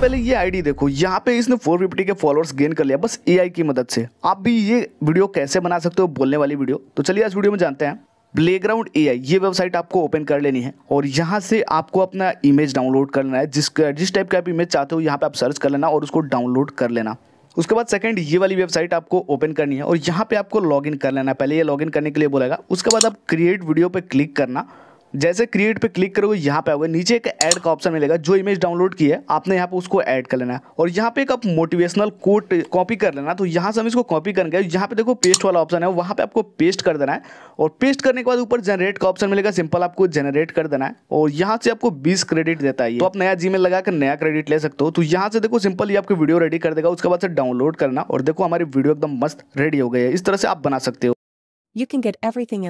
पहले ये आईडी देखो यहाँ पे इसने 450 के फॉलोअर्स गेन कर लिया बस एआई की मदद से आप भी ये वीडियो कैसे बना सकते हो बोलने वाली वीडियो तो चलिए आज वीडियो में जानते हैं प्ले ग्राउंड ए ये वेबसाइट आपको ओपन कर लेनी है और यहाँ से आपको अपना इमेज डाउनलोड कर लेना है जिस जिस टाइप का आप इमेज चाहते हो यहाँ पे आप सर्च कर लेना और उसको डाउनलोड कर लेना उसके बाद सेकंड ये वाली वेबसाइट आपको ओपन करनी है और यहाँ पे आपको लॉगिन कर लेना है पहले ये लॉगिन करने के लिए बोलेगा उसके बाद आप क्रिएट वीडियो पे क्लिक करना जैसे क्रिएट पे क्लिक करोगे यहाँ पे आओगे नीचे एक ऐड का ऑप्शन मिलेगा जो इमेज डाउनलोड की है आपने यहाँ पे उसको ऐड कर लेना है और यहाँ पे एक आप मोटिवेशनल कोट कॉपी कर लेना तो यहाँ से हम इसको कॉपी करेंगे यहाँ पे देखो पेस्ट वाला ऑप्शन है वहाँ पे आपको पेस्ट कर देना है और पेस्ट करने के बाद ऊपर जनरेट का ऑप्शन मिलेगा सिंपल आपको जनरेट कर देना है और यहाँ से आपको बीस क्रेडिट देता है तो आप नया जी लगा कर नया क्रेडिट ले सकते हो तो यहाँ से देखो सिंपल ये आपकी वीडियो रेडी कर देगा उसके बाद से डाउनलोड करना और देखो हमारी वीडियो एकदम मस्त रेडी हो गई है इस तरह से आप बना सकते हो कैन गेट एवरी थिंग